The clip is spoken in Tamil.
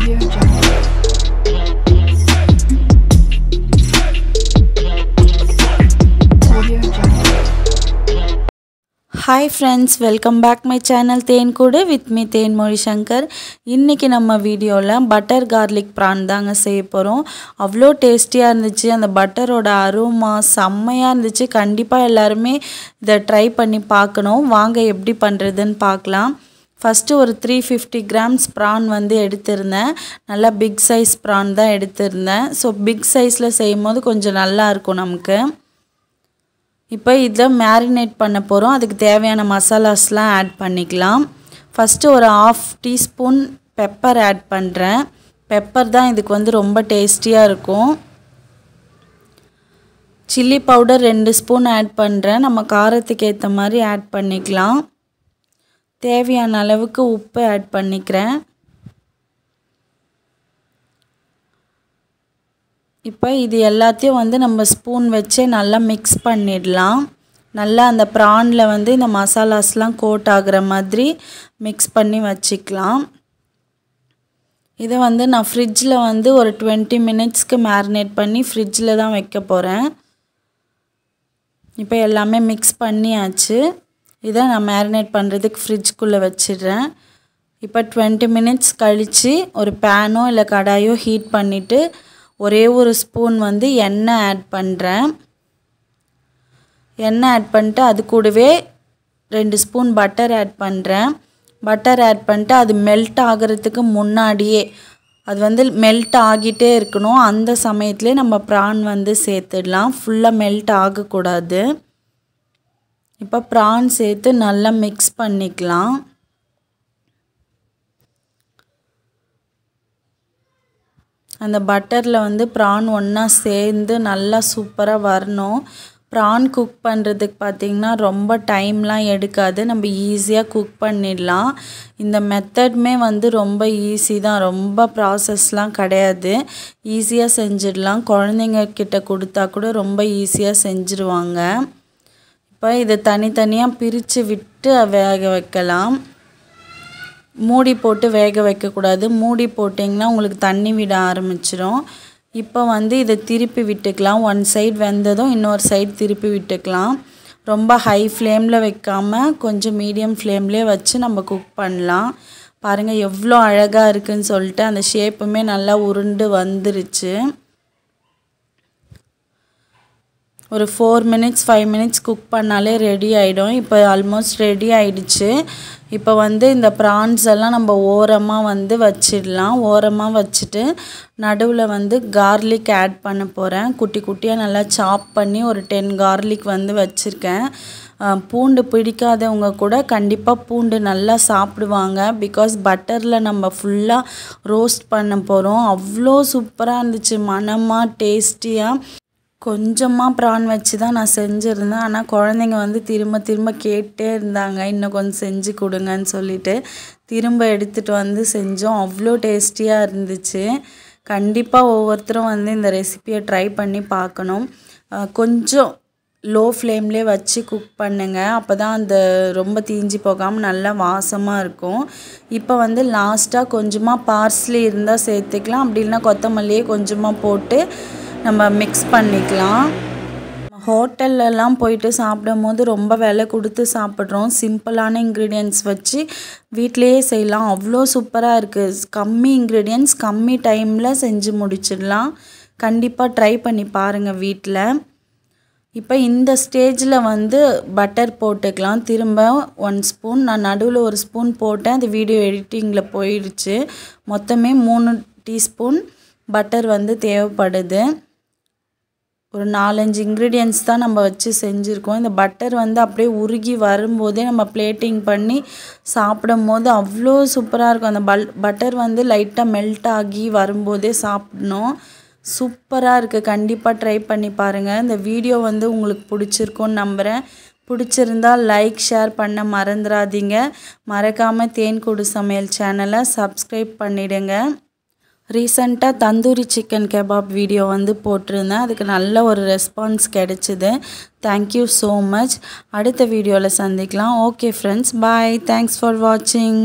hi friends welcome back my channel கூட வித் மீ தேன்மொழி சங்கர் இன்றைக்கி நம்ம வீடியோவில் பட்டர் கார்லிக் ப்ரான் தாங்க செய்ய போகிறோம் அவ்வளோ டேஸ்டியாக இருந்துச்சு அந்த பட்டரோட அருமா செம்மையாக இருந்துச்சு கண்டிப்பாக எல்லாருமே இதை ட்ரை பண்ணி பார்க்கணும் வாங்க எப்படி பண்ணுறதுன்னு பார்க்கலாம் ஃபஸ்ட்டு ஒரு த்ரீ ஃபிஃப்டி கிராம்ஸ் ப்ரான் வந்து எடுத்திருந்தேன் நல்லா பிக் சைஸ் ப்ரான் தான் எடுத்திருந்தேன் ஸோ பிக் சைஸில் செய்யும் போது கொஞ்சம் நல்லாயிருக்கும் நமக்கு இப்போ இதை மேரினேட் பண்ண போகிறோம் அதுக்கு தேவையான மசாலாஸ்லாம் ஆட் பண்ணிக்கலாம் ஃபஸ்ட்டு ஒரு ஆஃப் டீஸ்பூன் பெப்பர் ஆட் பண்ணுறேன் பெப்பர் தான் இதுக்கு வந்து ரொம்ப டேஸ்டியாக இருக்கும் சில்லி பவுடர் ரெண்டு ஸ்பூன் ஆட் பண்ணுறேன் நம்ம காரத்துக்கு ஏற்ற மாதிரி ஆட் பண்ணிக்கலாம் தேவையான அளவுக்கு உப்பு ஆட் பண்ணிக்கிறேன் இப்போ இது எல்லாத்தையும் வந்து நம்ம ஸ்பூன் வச்சு நல்லா மிக்ஸ் பண்ணிடலாம் நல்லா அந்த ப்ரானில் வந்து இந்த மசாலாஸ்லாம் கோட் ஆகிற மாதிரி மிக்ஸ் பண்ணி வச்சுக்கலாம் இதை வந்து நான் ஃப்ரிட்ஜில் வந்து ஒரு டுவெண்ட்டி மினிட்ஸ்க்கு மேரினேட் பண்ணி ஃப்ரிட்ஜில் தான் வைக்க போகிறேன் இப்போ எல்லாமே மிக்ஸ் பண்ணியாச்சு இதை நான் மேரினேட் பண்ணுறதுக்கு ஃப்ரிட்ஜ்குள்ளே வச்சிடுறேன் இப்போ டுவெண்ட்டி மினிட்ஸ் கழித்து ஒரு பேனோ இல்லை கடாயோ ஹீட் பண்ணிவிட்டு ஒரே ஒரு ஸ்பூன் வந்து எண்ணெய் ஆட் பண்ணுறேன் எண்ணெய் ஆட் பண்ணிட்டு அது கூடவே ரெண்டு ஸ்பூன் பட்டர் ஆட் பண்ணுறேன் பட்டர் ஆட் பண்ணிட்டு அது மெல்ட் ஆகிறதுக்கு முன்னாடியே அது வந்து மெல்ட் ஆகிட்டே இருக்கணும் அந்த சமயத்துலேயே நம்ம ப்ரான் வந்து சேர்த்துடலாம் ஃபுல்லாக மெல்ட் ஆகக்கூடாது இப்போ ப்ரான் சேர்த்து நல்லா மிக்ஸ் பண்ணிக்கலாம் அந்த பட்டரில் வந்து ப்ரான் ஒன்றா சேர்ந்து நல்லா சூப்பராக வரணும் ப்ரான் குக் பண்ணுறதுக்கு பார்த்திங்கன்னா ரொம்ப டைம்லாம் எடுக்காது நம்ம ஈஸியாக குக் பண்ணிடலாம் இந்த மெத்தடுமே வந்து ரொம்ப ஈஸி தான் ரொம்ப ப்ராசஸ்லாம் கிடையாது ஈஸியாக செஞ்சிடலாம் குழந்தைங்கக்கிட்ட கொடுத்தா கூட ரொம்ப ஈஸியாக செஞ்சுருவாங்க இப்போ இதை தனித்தனியாக பிரித்து விட்டு வேக வைக்கலாம் மூடி போட்டு வேக வைக்கக்கூடாது மூடி போட்டிங்கன்னா உங்களுக்கு தண்ணி விட ஆரம்பிச்சிடும் இப்போ வந்து இதை திருப்பி விட்டுக்கலாம் ஒன் சைடு வெந்ததும் இன்னொரு சைடு திருப்பி விட்டுக்கலாம் ரொம்ப ஹை ஃப்ளேமில் வைக்காமல் கொஞ்சம் மீடியம் ஃப்ளேம்லேயே வச்சு நம்ம குக் பண்ணலாம் பாருங்கள் எவ்வளோ அழகாக இருக்குதுன்னு சொல்லிட்டு அந்த ஷேப்புமே நல்லா உருண்டு வந்துருச்சு ஒரு four minutes five minutes cook பண்ணாலே ரெடி ஆகிடும் இப்போ ஆல்மோஸ்ட் ரெடி ஆகிடுச்சு இப்போ வந்து இந்த ப்ரான்ஸ் எல்லாம் நம்ம ஓரமாக வந்து வச்சிடலாம் ஓரமாக வச்சுட்டு நடுவில் வந்து கார்லிக் ஆட் பண்ண போகிறேன் குட்டி குட்டியாக நல்லா சாப் பண்ணி ஒரு டென் கார்லிக் வந்து வச்சுருக்கேன் பூண்டு பிடிக்காதவங்க கூட கண்டிப்பாக பூண்டு நல்லா சாப்பிடுவாங்க பிகாஸ் பட்டரில் நம்ம ஃபுல்லாக ரோஸ்ட் பண்ண போகிறோம் அவ்வளோ சூப்பராக இருந்துச்சு மனமாக டேஸ்டியாக கொஞ்சமாக ப்ரான் வச்சு தான் நான் செஞ்சுருந்தேன் ஆனால் குழந்தைங்க வந்து திரும்ப திரும்ப கேட்டே இருந்தாங்க இன்னும் கொஞ்சம் செஞ்சு கொடுங்கன்னு சொல்லிட்டு திரும்ப எடுத்துகிட்டு வந்து செஞ்சோம் அவ்வளோ டேஸ்டியாக இருந்துச்சு கண்டிப்பாக ஒவ்வொருத்தரும் வந்து இந்த ரெசிப்பியை ட்ரை பண்ணி பார்க்கணும் கொஞ்சம் லோ ஃப்ளேம்லேயே வச்சு குக் பண்ணுங்கள் அப்போ தான் அந்த ரொம்ப தீஞ்சி போகாமல் நல்லா வாசமாக இருக்கும் இப்போ வந்து லாஸ்ட்டாக கொஞ்சமாக பார்ஸ்லி இருந்தால் சேர்த்துக்கலாம் அப்படி இல்லைனா கொத்தமல்லியே கொஞ்சமாக போட்டு நம்ம மிக்ஸ் பண்ணிக்கலாம் ஹோட்டல்லலாம் போயிட்டு சாப்பிடும் போது ரொம்ப விலை கொடுத்து சாப்பிட்றோம் சிம்பிளான இன்க்ரீடியன்ட்ஸ் வச்சு வீட்டிலையே செய்யலாம் அவ்வளோ சூப்பராக இருக்குது கம்மி இன்க்ரீடியன்ஸ் கம்மி டைமில் செஞ்சு முடிச்சிடலாம் கண்டிப்பாக ட்ரை பண்ணி பாருங்கள் வீட்டில் இப்போ இந்த ஸ்டேஜில் வந்து பட்டர் போட்டுக்கலாம் திரும்ப ஒன் ஸ்பூன் நான் நடுவில் ஒரு ஸ்பூன் போட்டேன் அது வீடியோ எடிட்டிங்கில் போயிடுச்சு மொத்தமே மூணு டீஸ்பூன் பட்டர் வந்து தேவைப்படுது ஒரு நாலஞ்சு இன்க்ரீடியன்ஸ் தான் நம்ம வச்சு செஞ்சுருக்கோம் இந்த பட்டர் வந்து அப்படியே உருகி வரும்போதே நம்ம பிளேட்டிங் பண்ணி சாப்பிடும் போது அவ்வளோ சூப்பராக இருக்கும் அந்த பல் பட்டர் வந்து லைட்டாக மெல்ட் ஆகி வரும்போதே சாப்பிடணும் சூப்பராக இருக்குது கண்டிப்பாக ட்ரை பண்ணி பாருங்கள் இந்த வீடியோ வந்து உங்களுக்கு பிடிச்சிருக்கும்னு நம்புகிறேன் பிடிச்சிருந்தால் லைக் ஷேர் பண்ண மறந்துடாதீங்க மறக்காமல் தேன் கூடு சமையல் சேனலை சப்ஸ்கிரைப் பண்ணிவிடுங்க ரீசண்டாக தந்தூரி சிக்கன் கெபாப் வீடியோ வந்து போட்டிருந்தேன் அதுக்கு நல்ல ஒரு ரெஸ்பான்ஸ் கிடைச்சிது தேங்க்யூ ஸோ மச் அடுத்த வீடியோவில் சந்திக்கலாம் okay friends bye thanks for வாட்சிங்